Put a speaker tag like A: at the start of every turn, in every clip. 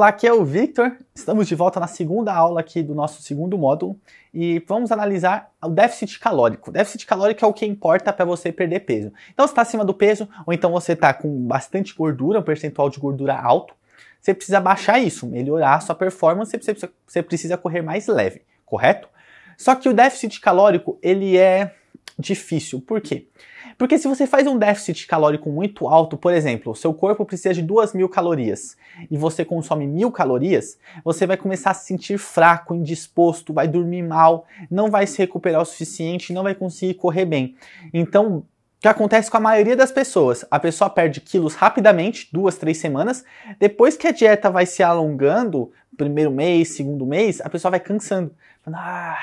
A: Olá, aqui é o Victor. Estamos de volta na segunda aula aqui do nosso segundo módulo e vamos analisar o déficit calórico. O déficit calórico é o que importa para você perder peso. Então, se está acima do peso ou então você está com bastante gordura, um percentual de gordura alto, você precisa baixar isso, melhorar a sua performance, você precisa, você precisa correr mais leve, correto? Só que o déficit calórico ele é difícil. Por quê? Porque se você faz um déficit calórico muito alto, por exemplo, o seu corpo precisa de 2.000 calorias e você consome 1.000 calorias, você vai começar a se sentir fraco, indisposto, vai dormir mal, não vai se recuperar o suficiente, não vai conseguir correr bem. Então, o que acontece com a maioria das pessoas? A pessoa perde quilos rapidamente, duas, três semanas. Depois que a dieta vai se alongando, primeiro mês, segundo mês, a pessoa vai cansando. ah,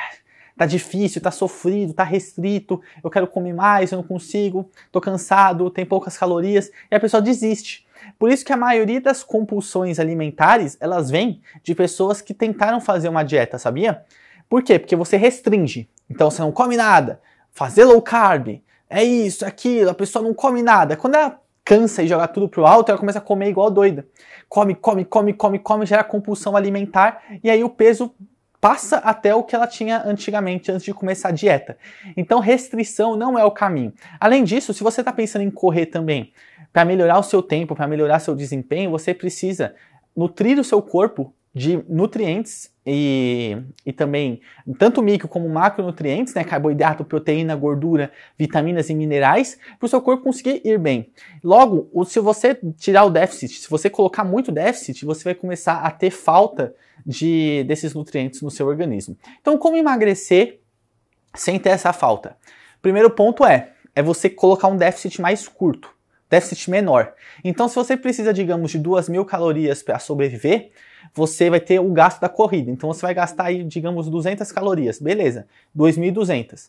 A: tá difícil, tá sofrido, tá restrito, eu quero comer mais, eu não consigo, tô cansado, tem poucas calorias, e a pessoa desiste. Por isso que a maioria das compulsões alimentares, elas vêm de pessoas que tentaram fazer uma dieta, sabia? Por quê? Porque você restringe. Então você não come nada. Fazer low carb, é isso, é aquilo, a pessoa não come nada. Quando ela cansa e joga tudo pro alto, ela começa a comer igual doida. Come, come, come, come, come, gera compulsão alimentar e aí o peso passa até o que ela tinha antigamente antes de começar a dieta. Então, restrição não é o caminho. Além disso, se você está pensando em correr também, para melhorar o seu tempo, para melhorar seu desempenho, você precisa nutrir o seu corpo de nutrientes e, e também tanto micro como macronutrientes, né, carboidrato, proteína, gordura, vitaminas e minerais, para o seu corpo conseguir ir bem. Logo, se você tirar o déficit, se você colocar muito déficit, você vai começar a ter falta de, desses nutrientes no seu organismo. Então, como emagrecer sem ter essa falta? Primeiro ponto é, é você colocar um déficit mais curto, déficit menor. Então, se você precisa, digamos, de duas mil calorias para sobreviver, você vai ter o gasto da corrida. Então, você vai gastar aí, digamos, 200 calorias. Beleza, 2.200.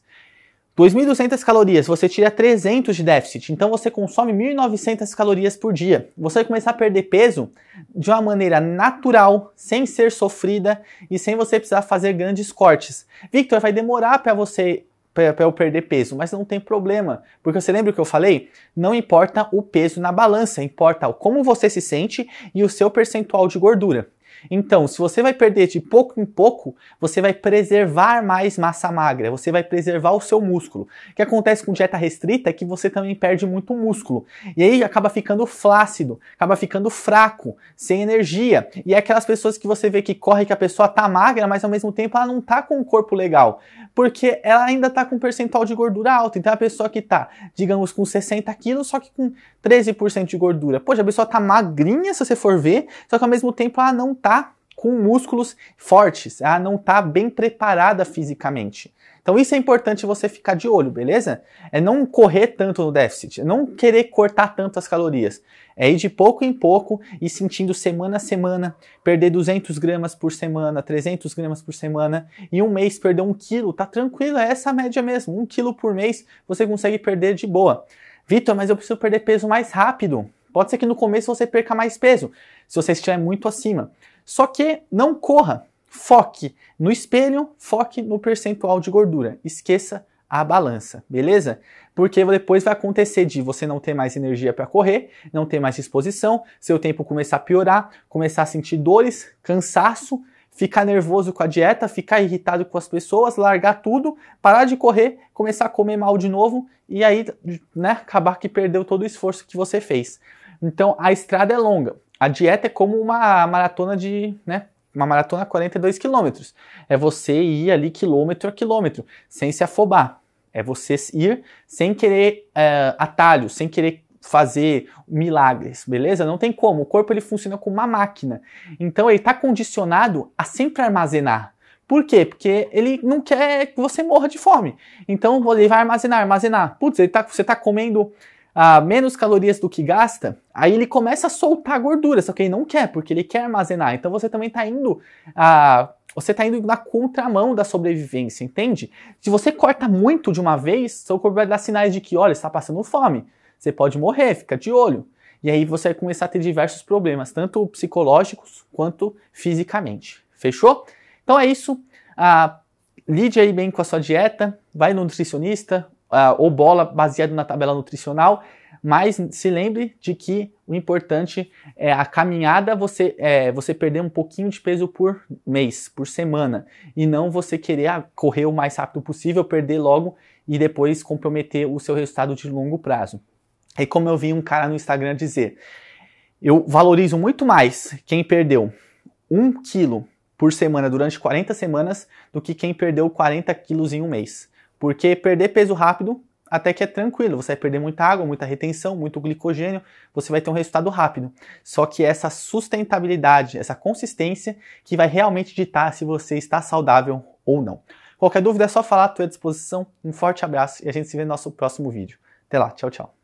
A: 2.200 calorias, você tira 300 de déficit, então você consome 1.900 calorias por dia. Você vai começar a perder peso de uma maneira natural, sem ser sofrida e sem você precisar fazer grandes cortes. Victor, vai demorar para você para eu perder peso, mas não tem problema, porque você lembra o que eu falei? Não importa o peso na balança, importa como você se sente e o seu percentual de gordura. Então, se você vai perder de pouco em pouco, você vai preservar mais massa magra, você vai preservar o seu músculo. O que acontece com dieta restrita é que você também perde muito músculo. E aí acaba ficando flácido, acaba ficando fraco, sem energia. E é aquelas pessoas que você vê que corre que a pessoa tá magra, mas ao mesmo tempo ela não tá com um corpo legal porque ela ainda está com um percentual de gordura alto. Então é a pessoa que está, digamos, com 60 quilos, só que com 13% de gordura. Poxa, a pessoa está magrinha, se você for ver, só que ao mesmo tempo ela não está com músculos fortes. Ela ah, não está bem preparada fisicamente. Então isso é importante você ficar de olho, beleza? É não correr tanto no déficit, é não querer cortar tanto as calorias. É ir de pouco em pouco e sentindo semana a semana, perder 200 gramas por semana, 300 gramas por semana, e um mês perder um quilo, tá tranquilo, é essa a média mesmo. Um quilo por mês você consegue perder de boa. Vitor, mas eu preciso perder peso mais rápido. Pode ser que no começo você perca mais peso, se você estiver muito acima. Só que não corra, foque no espelho, foque no percentual de gordura. Esqueça a balança, beleza? Porque depois vai acontecer de você não ter mais energia para correr, não ter mais disposição, seu tempo começar a piorar, começar a sentir dores, cansaço, ficar nervoso com a dieta, ficar irritado com as pessoas, largar tudo, parar de correr, começar a comer mal de novo e aí, né, acabar que perdeu todo o esforço que você fez. Então a estrada é longa. A dieta é como uma maratona de, né, uma maratona 42 quilômetros. É você ir ali quilômetro a quilômetro, sem se afobar. É você ir sem querer é, eh, atalho, sem querer fazer milagres, beleza? Não tem como. O corpo ele funciona como uma máquina. Então ele está condicionado a sempre armazenar. Por quê? Porque ele não quer que você morra de fome. Então ele vai armazenar, armazenar. Putz, ele tá, você está comendo menos calorias do que gasta, aí ele começa a soltar gordura, só que ele não quer, porque ele quer armazenar. Então você também está indo Você está indo na contramão da sobrevivência, entende? Se você corta muito de uma vez, seu corpo vai dar sinais de que, olha, está passando fome, você pode morrer, fica de olho. E aí você vai começar a ter diversos problemas, tanto psicológicos quanto fisicamente. Fechou? Então é isso. Ah, lide aí bem com a sua dieta, vai no nutricionista, uh, ah, ou bola baseado na tabela nutricional, mas se lembre de que o importante é a caminhada, você, é, você perder um pouquinho de peso por mês, por semana, e não você querer correr o mais rápido possível, perder logo e depois comprometer o seu resultado de longo prazo. É como eu vi um cara no Instagram dizer: eu valorizo muito mais quem perdeu um quilo por semana durante 40 semanas do que quem perdeu 40 quilos em um mês. Porque perder peso rápido até que é tranquilo, você vai perder muita água, muita retenção, muito glicogênio, você vai ter um resultado rápido. Só que é essa sustentabilidade, essa consistência que vai realmente ditar se você está saudável ou não. Qualquer dúvida é só falar, estou à disposição. Um forte abraço e a gente se vê no nosso próximo vídeo. Até lá, tchau, tchau.